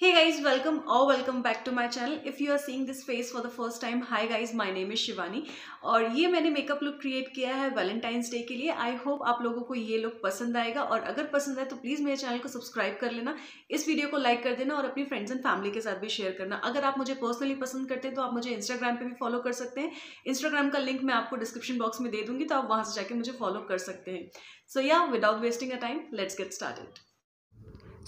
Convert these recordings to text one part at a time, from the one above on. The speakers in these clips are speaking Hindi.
Hey guys, welcome or welcome back to my channel. If you are seeing this face for the first time, hi guys, my name is Shivani. और ये मैंने मेकअप लुक क्रिएट किया है वैलेंटाइंस डे के लिए आई होप आप लोगों को ये लुक पसंद आएगा और अगर पसंद आए तो प्लीज़ मेरे चैनल को सब्सक्राइब कर लेना इस वीडियो को लाइक कर देना और अपनी फ्रेंड्स एंड फैमिली के साथ भी शेयर करना अगर आप मुझे पर्सनली पसंद करते हैं तो आप मुझे इंस्टाग्राम पर भी फॉलो कर सकते हैं इंस्टाग्राम का लिंक मैं आपको डिस्क्रिप्शन बॉक्स में दे दूँगी तो आप वहाँ से जाके मुझे फॉलो कर सकते हैं सो या without wasting a time let's get started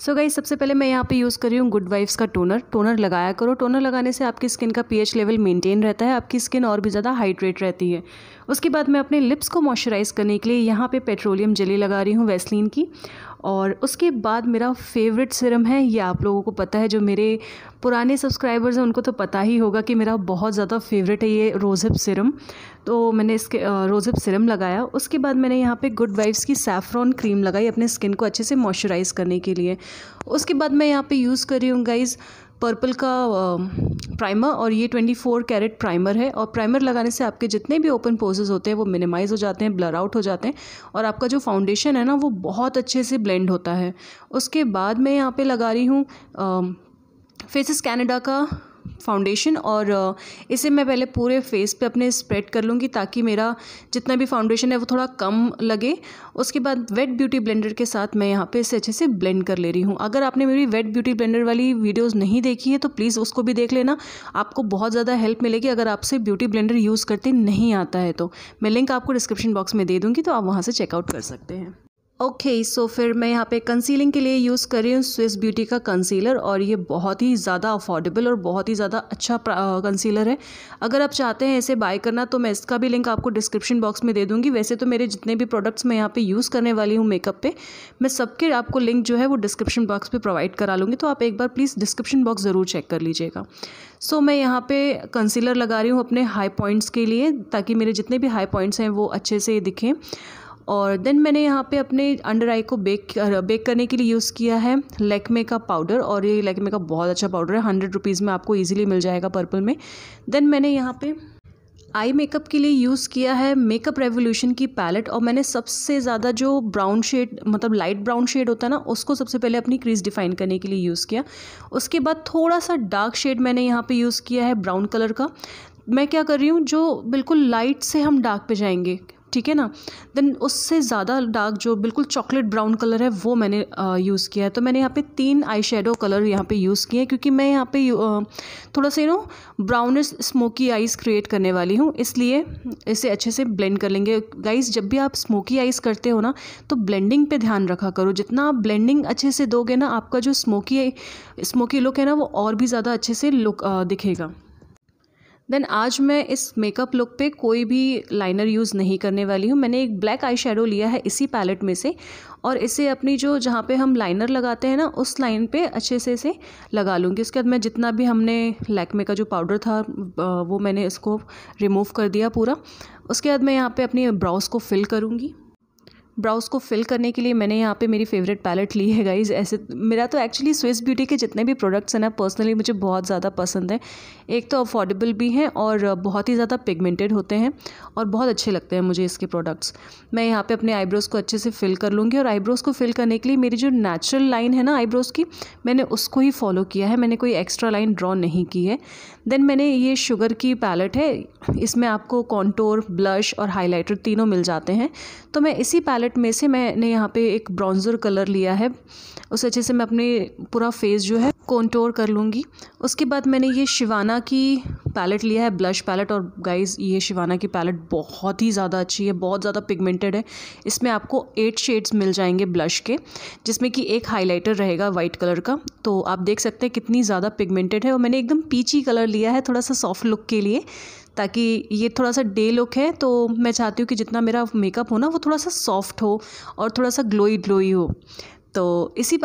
so so सबसे पहले मैं यहाँ पे यूज़ कर रही हूँ गुड वाइफ्स का टोनर टोनर लगाया करो टोनर लगाने से आपकी स्किन का पीएच लेवल मेंटेन रहता है आपकी स्किन और भी ज़्यादा हाइड्रेट रहती है उसके बाद मैं अपने लिप्स को मॉइस्चराइज़ करने के लिए यहाँ पे पेट्रोलियम जेली लगा रही हूँ वैसलिन की और उसके बाद मेरा फेवरेट सिरम है ये आप लोगों को पता है जो मेरे पुराने सब्सक्राइबर्स हैं उनको तो पता ही होगा कि मेरा बहुत ज़्यादा फेवरेट है ये रोज़िप सिरम तो मैंने इसके रोज़िप सिरम लगाया उसके बाद मैंने यहाँ पे गुड वाइफ्स की सैफ्रॉन क्रीम लगाई अपने स्किन को अच्छे से मॉइस्चराइज़ करने के लिए उसके बाद मैं यहाँ पे यूज़ कर रही हूँ गाइज़ पर्पल का प्राइमर um, और ये 24 कैरेट प्राइमर है और प्राइमर लगाने से आपके जितने भी ओपन पोजेज होते हैं वो मिनिमाइज़ हो जाते हैं ब्लर आउट हो जाते हैं और आपका जो फाउंडेशन है ना वो बहुत अच्छे से ब्लेंड होता है उसके बाद मैं यहाँ पे लगा रही हूँ फेसिस um, कैनेडा का फाउंडेशन और इसे मैं पहले पूरे फेस पे अपने स्प्रेड कर लूँगी ताकि मेरा जितना भी फाउंडेशन है वो थोड़ा कम लगे उसके बाद वेट ब्यूटी ब्लेंडर के साथ मैं यहाँ पे इसे अच्छे से ब्लेंड कर ले रही हूँ अगर आपने मेरी वेट ब्यूटी ब्लेंडर वाली वीडियोज़ नहीं देखी है तो प्लीज़ उसको भी देख लेना आपको बहुत ज़्यादा हेल्प मिलेगी अगर आपसे ब्यूटी ब्लेंडर यूज़ करते नहीं आता है तो मैं लिंक आपको डिस्क्रिप्शन बॉक्स में दे दूँगी तो आप वहाँ से चेकआउट कर सकते हैं ओके okay, सो so फिर मैं यहाँ पे कंसीलिंग के लिए यूज़ कर रही हूँ स्विस ब्यूटी का कंसीलर और ये बहुत ही ज़्यादा अफोर्डेबल और बहुत ही ज़्यादा अच्छा कंसीलर है अगर आप चाहते हैं इसे बाय करना तो मैं इसका भी लिंक आपको डिस्क्रिप्शन बॉक्स में दे दूँगी वैसे तो मेरे जितने भी प्रोडक्ट्स मैं यहाँ पर यूज़ करने वाली हूँ मेकअप पर मैं सबके आपको लिंक जो है वो डिस्क्रिप्शन बॉक्स पर प्रोवाइड करा लूँगी तो आप एक बार प्लीज़ डिस्क्रिप्शन बॉक्स ज़रूर चेक कर लीजिएगा सो so, मैं यहाँ पर कंसीलर लगा रही हूँ अपने हाई पॉइंट्स के लिए ताकि मेरे जितने भी हाई पॉइंट्स हैं वो अच्छे से दिखें और देन मैंने यहाँ पे अपने अंडर आई को बेक बेक करने के लिए यूज़ किया है लेकमे का पाउडर और ये लेकमे का बहुत अच्छा पाउडर है हंड्रेड रुपीज़ में आपको ईजिली मिल जाएगा पर्पल में देन मैंने यहाँ पर आई मेकअप के लिए यूज़ किया है मेकअप रेवोल्यूशन की पैलेट और मैंने सबसे ज़्यादा जो ब्राउन शेड मतलब लाइट ब्राउन शेड होता है ना उसको सबसे पहले अपनी क्रीज डिफाइन करने के लिए यूज़ किया उसके बाद थोड़ा सा डार्क शेड मैंने यहाँ पे यूज़ किया है ब्राउन कलर का मैं क्या कर रही हूँ जो बिल्कुल लाइट से हम डार्क पे जाएंगे ठीक है ना देन उससे ज़्यादा डार्क जो बिल्कुल चॉकलेट ब्राउन कलर है वो मैंने यूज़ किया है तो मैंने यहाँ पे तीन आई शेडो कलर यहाँ पे यूज़ किए हैं क्योंकि मैं यहाँ पे थोड़ा सा you know browns smoky eyes create करने वाली हूँ इसलिए इसे अच्छे से ब्लेंड कर लेंगे गाइस जब भी आप स्मोकी आइज़ करते हो ना तो ब्लेंडिंग पर ध्यान रखा करो जितना आप ब्लेंडिंग अच्छे से दोगे ना आपका जो स्मोकी स्मोकी लुक है ना वो और भी ज़्यादा अच्छे से लुक दिखेगा देन आज मैं इस मेकअप लुक पे कोई भी लाइनर यूज़ नहीं करने वाली हूँ मैंने एक ब्लैक आई शेडो लिया है इसी पैलेट में से और इसे अपनी जो जहाँ पे हम लाइनर लगाते हैं ना उस लाइन पे अच्छे से इसे लगा लूँगी उसके बाद मैं जितना भी हमने लैकमे का जो पाउडर था वो मैंने इसको रिमूव कर दिया पूरा उसके बाद मैं यहाँ पर अपनी ब्राउज़ को फिल करूँगी ब्राउज़ को फिल करने के लिए मैंने यहाँ पे मेरी फेवरेट पैलेट ली है गाइज ऐसे मेरा तो एक्चुअली स्विस ब्यूटी के जितने भी प्रोडक्ट्स हैं ना पर्सनली मुझे बहुत ज़्यादा पसंद है एक तो अफोर्डेबल भी हैं और बहुत ही ज़्यादा पिगमेंटेड होते हैं और बहुत अच्छे लगते हैं मुझे इसके प्रोडक्ट्स मैं यहाँ पर अपने आईब्रोज़ को अच्छे से फिल कर लूँगी और आईब्रोज़ को फिल करने के लिए मेरी जो नेचुरल लाइन है ना आईब्रोज़ की मैंने उसको ही फॉलो किया है मैंने कोई एक्स्ट्रा लाइन ड्रॉ नहीं की है देन मैंने ये शुगर की पैलेट है इसमें आपको कॉन्टोर ब्लश और हाईलाइटर तीनों मिल जाते हैं तो मैं इसी पैलेट पैलेट में से मैंने यहाँ पे एक ब्राउन्ज़र कलर लिया है उस अच्छे से मैं अपने पूरा फेस जो है कॉन्टोर कर लूँगी उसके बाद मैंने ये शिवाना की पैलेट लिया है ब्लश पैलेट और गाइस ये शिवाना की पैलेट बहुत ही ज़्यादा अच्छी है बहुत ज़्यादा पिगमेंटेड है इसमें आपको एट शेड्स मिल जाएंगे ब्लश के जिसमें कि एक हाइलाइटर रहेगा वाइट कलर का तो आप देख सकते हैं कितनी ज़्यादा पिगमेंटेड है और मैंने एकदम पीची कलर लिया है थोड़ा सा सॉफ्ट लुक के लिए ताकि ये थोड़ा सा डे लुक है तो मैं चाहती हूँ कि जितना मेरा मेकअप हो ना वो थोड़ा सा सॉफ्ट हो और थोड़ा सा ग्लोई ग्लोई हो तो इसी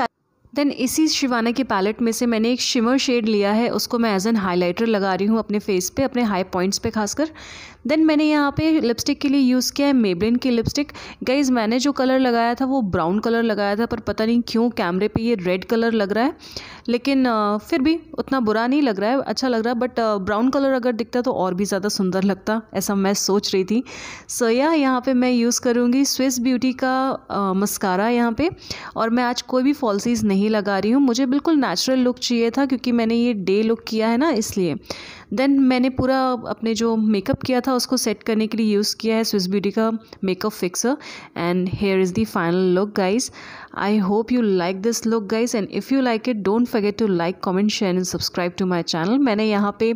देन इसी शिवाना के पैलेट में से मैंने एक शिमर शेड लिया है उसको मैं एज एन हाईलाइटर लगा रही हूँ अपने फेस पे अपने हाई पॉइंट्स पे खासकर देन मैंने यहाँ पे लिपस्टिक के लिए यूज़ किया है मेबलिन की लिपस्टिक गाइज मैंने जो कलर लगाया था वो ब्राउन कलर लगाया था पर पता नहीं क्यों कैमरे पे ये रेड कलर लग रहा है लेकिन फिर भी उतना बुरा नहीं लग रहा है अच्छा लग रहा है बट ब्राउन कलर अगर दिखता तो और भी ज़्यादा सुंदर लगता ऐसा मैं सोच रही थी सो या यहाँ पर मैं यूज़ करूँगी स्विस ब्यूटी का मस्कारा यहाँ पर और मैं आज कोई भी फॉल्सीज़ नहीं नहीं लगा रही हूँ मुझे बिल्कुल नेचुरल लुक चाहिए था क्योंकि मैंने ये डे लुक किया है ना इसलिए देन मैंने पूरा अपने जो मेकअप किया था उसको सेट करने के लिए यूज़ किया है स्विस ब्यूटी का makeup fixer and hair is the final look guys I hope you like this look guys and if you like it don't forget to like comment share and subscribe to my channel मैंने यहाँ पे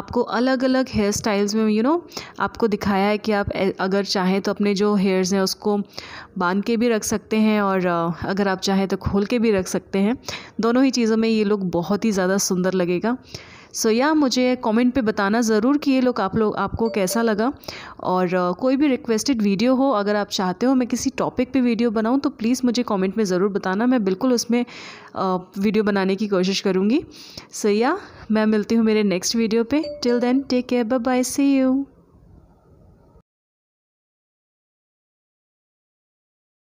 आपको अलग अलग हेयर स्टाइल्स में यू you नो know, आपको दिखाया है कि आप अगर चाहें तो अपने जो हेयर्स हैं उसको बांध के भी रख सकते हैं और अगर आप चाहें तो खोल के भी रख सकते हैं दोनों ही चीज़ों में ये लुक बहुत ही ज़्यादा सुंदर लगेगा सो so, या yeah, मुझे कमेंट पे बताना ज़रूर कि ये लोग आप लोग आपको कैसा लगा और uh, कोई भी रिक्वेस्टेड वीडियो हो अगर आप चाहते हो मैं किसी टॉपिक पे वीडियो बनाऊँ तो प्लीज़ मुझे कमेंट में ज़रूर बताना मैं बिल्कुल उसमें uh, वीडियो बनाने की कोशिश करूँगी सो so, या मैं मिलती हूँ मेरे नेक्स्ट वीडियो पे till then take care bye see you